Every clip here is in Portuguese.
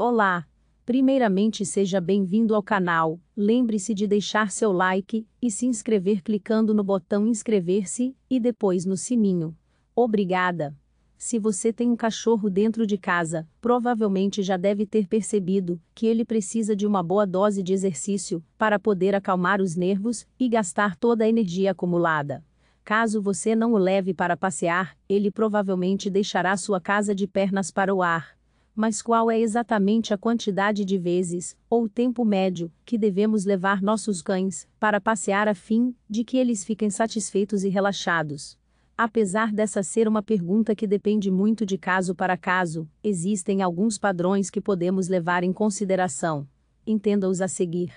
Olá! Primeiramente, seja bem-vindo ao canal. Lembre-se de deixar seu like e se inscrever clicando no botão inscrever-se e depois no sininho. Obrigada! Se você tem um cachorro dentro de casa, provavelmente já deve ter percebido que ele precisa de uma boa dose de exercício para poder acalmar os nervos e gastar toda a energia acumulada. Caso você não o leve para passear, ele provavelmente deixará sua casa de pernas para o ar mas qual é exatamente a quantidade de vezes, ou tempo médio, que devemos levar nossos cães para passear a fim de que eles fiquem satisfeitos e relaxados? Apesar dessa ser uma pergunta que depende muito de caso para caso, existem alguns padrões que podemos levar em consideração. Entenda-os a seguir.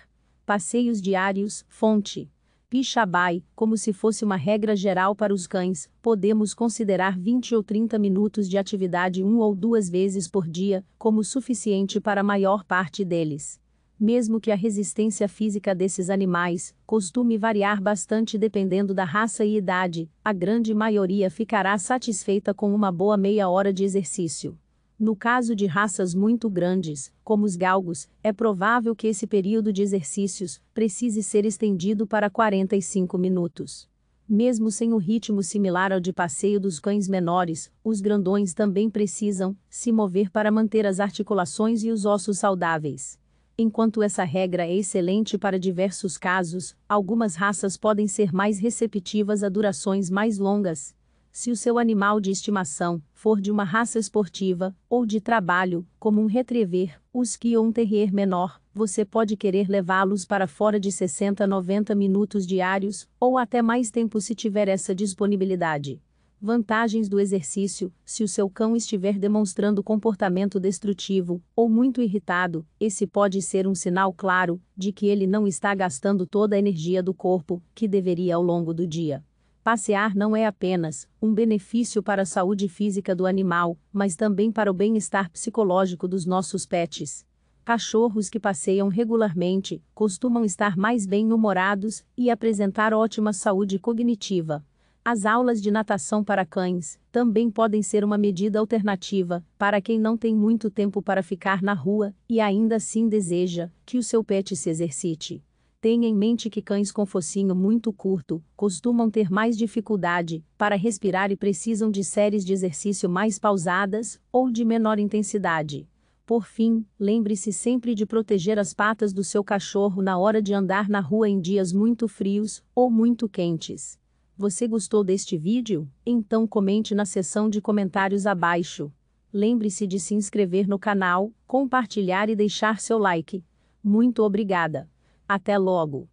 Passeios diários, fonte. Pixabai, como se fosse uma regra geral para os cães, podemos considerar 20 ou 30 minutos de atividade um ou duas vezes por dia como suficiente para a maior parte deles. Mesmo que a resistência física desses animais costume variar bastante dependendo da raça e idade, a grande maioria ficará satisfeita com uma boa meia hora de exercício. No caso de raças muito grandes, como os galgos, é provável que esse período de exercícios precise ser estendido para 45 minutos. Mesmo sem o um ritmo similar ao de passeio dos cães menores, os grandões também precisam se mover para manter as articulações e os ossos saudáveis. Enquanto essa regra é excelente para diversos casos, algumas raças podem ser mais receptivas a durações mais longas, se o seu animal de estimação for de uma raça esportiva ou de trabalho, como um retriever, husky ou um terrier menor, você pode querer levá-los para fora de 60 a 90 minutos diários ou até mais tempo se tiver essa disponibilidade. Vantagens do exercício: se o seu cão estiver demonstrando comportamento destrutivo ou muito irritado, esse pode ser um sinal claro de que ele não está gastando toda a energia do corpo que deveria ao longo do dia. Passear não é apenas um benefício para a saúde física do animal, mas também para o bem-estar psicológico dos nossos pets. Cachorros que passeiam regularmente costumam estar mais bem-humorados e apresentar ótima saúde cognitiva. As aulas de natação para cães também podem ser uma medida alternativa para quem não tem muito tempo para ficar na rua e ainda assim deseja que o seu pet se exercite. Tenha em mente que cães com focinho muito curto costumam ter mais dificuldade para respirar e precisam de séries de exercício mais pausadas ou de menor intensidade. Por fim, lembre-se sempre de proteger as patas do seu cachorro na hora de andar na rua em dias muito frios ou muito quentes. Você gostou deste vídeo? Então comente na seção de comentários abaixo. Lembre-se de se inscrever no canal, compartilhar e deixar seu like. Muito obrigada! Até logo!